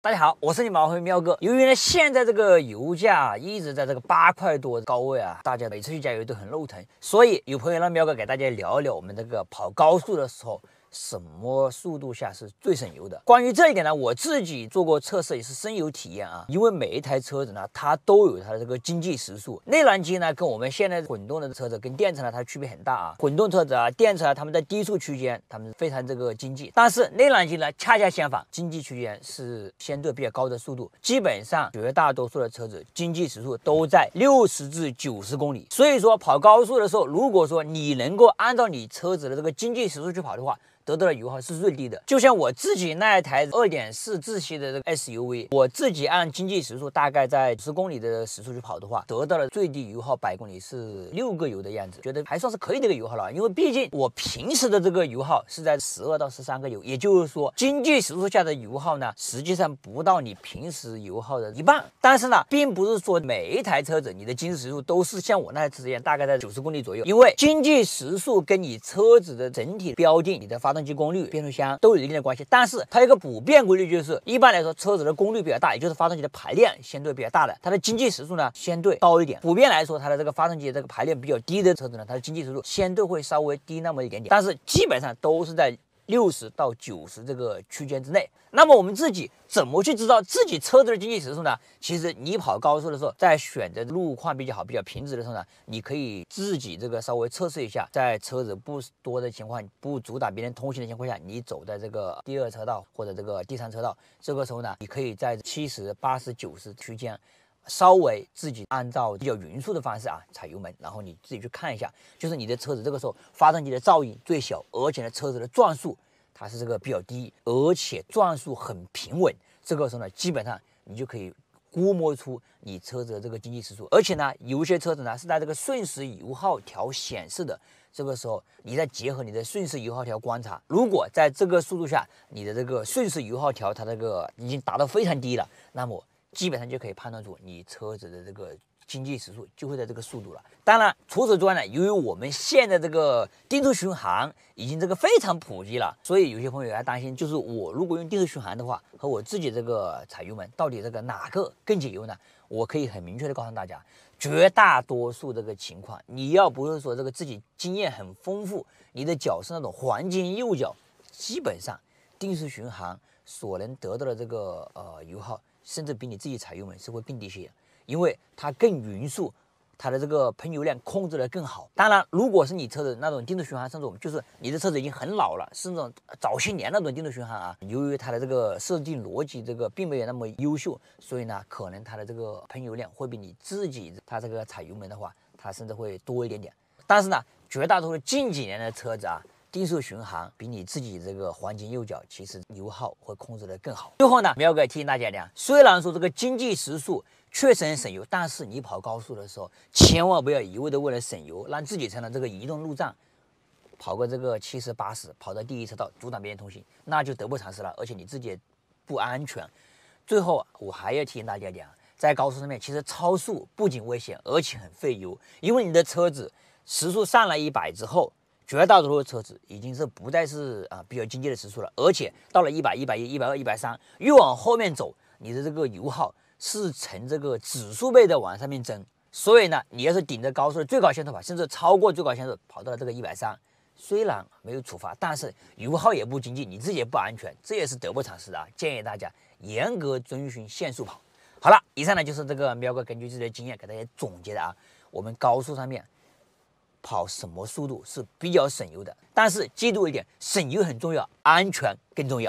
大家好，我是你们朋友喵哥。由于呢，现在这个油价一直在这个八块多的高位啊，大家每次去加油都很肉疼，所以有朋友让喵哥给大家聊一聊我们这个跑高速的时候。什么速度下是最省油的？关于这一点呢，我自己做过测试，也是深有体验啊。因为每一台车子呢，它都有它的这个经济时速。内燃机呢，跟我们现在混动的车子、跟电车呢，它区别很大啊。混动车子啊，电车啊，它们在低速区间，它们非常这个经济。但是内燃机呢，恰恰相反，经济区间是相对比较高的速度。基本上绝大多数的车子经济时速都在六十至九十公里。所以说跑高速的时候，如果说你能够按照你车子的这个经济时速去跑的话，得到的油耗是最低的，就像我自己那一台二点四自吸的这个 SUV，我自己按经济时速大概在十公里的时速去跑的话，得到的最低油耗百公里是六个油的样子，觉得还算是可以这个油耗了，因为毕竟我平时的这个油耗是在十二到十三个油，也就是说经济时速下的油耗呢，实际上不到你平时油耗的一半。但是呢，并不是说每一台车子你的经济时速都是像我那台车一样，大概在九十公里左右，因为经济时速跟你车子的整体标定你的发动发动机功率、变速箱都有一定的关系，但是它一个普遍规律就是，一般来说车子的功率比较大，也就是发动机的排量相对比较大的，它的经济时速呢相对高一点。普遍来说，它的这个发动机这个排量比较低的车子呢，它的经济时速相对会稍微低那么一点点，但是基本上都是在。六十到九十这个区间之内，那么我们自己怎么去知道自己车子的经济时速呢？其实你跑高速的时候，在选择路况比较好、比较平直的时候呢，你可以自己这个稍微测试一下，在车子不多的情况、不阻挡别人通行的情况下，你走在这个第二车道或者这个第三车道，这个时候呢，你可以在七十、八十、九十区间。稍微自己按照比较匀速的方式啊踩油门，然后你自己去看一下，就是你的车子这个时候发动机的噪音最小，而且呢车子的转速它是这个比较低，而且转速很平稳。这个时候呢，基本上你就可以估摸出你车子的这个经济时速。而且呢，有些车子呢是在这个瞬时油耗条显示的，这个时候你再结合你的瞬时油耗条观察，如果在这个速度下你的这个瞬时油耗条它这个已经达到非常低了，那么。基本上就可以判断出你车子的这个经济时速就会在这个速度了。当然，除此之外呢，由于我们现在这个定速巡航已经这个非常普及了，所以有些朋友还担心，就是我如果用定速巡航的话，和我自己这个踩油门到底这个哪个更节油呢？我可以很明确的告诉大家，绝大多数这个情况，你要不是说这个自己经验很丰富，你的脚是那种黄金右脚，基本上定速巡航所能得到的这个呃油耗。甚至比你自己踩油门是会更低些，因为它更匀速，它的这个喷油量控制的更好。当然，如果是你车子那种定速巡航，甚至我们就是你的车子已经很老了，是那种早些年那种定速巡航啊，由于它的这个设定逻辑这个并没有那么优秀，所以呢，可能它的这个喷油量会比你自己它这个踩油门的话，它甚至会多一点点。但是呢，绝大多数近几年的车子啊。定速巡航比你自己这个黄金右脚其实油耗会控制的更好。最后呢，苗哥提醒大家啊，虽然说这个经济时速确实很省油，但是你跑高速的时候千万不要一味的为了省油，让自己成了这个移动路障，跑过这个七十八十，跑到第一车道阻挡别人通行，那就得不偿失了。而且你自己不安全。最后我还要提醒大家点，在高速上面，其实超速不仅危险，而且很费油，因为你的车子时速上来一百之后。绝大多数的车子已经是不再是啊比较经济的时速了，而且到了一百、一百一、一百二、一百三，越往后面走，你的这个油耗是呈这个指数倍的往上面增。所以呢，你要是顶着高速的最高限速跑，甚至超过最高限速跑到了这个一百三，虽然没有处罚，但是油耗也不经济，你自己也不安全，这也是得不偿失的啊！建议大家严格遵循限速跑。好了，以上呢就是这个喵哥根据自己的经验给大家总结的啊，我们高速上面。跑什么速度是比较省油的？但是记住一点，省油很重要，安全更重要。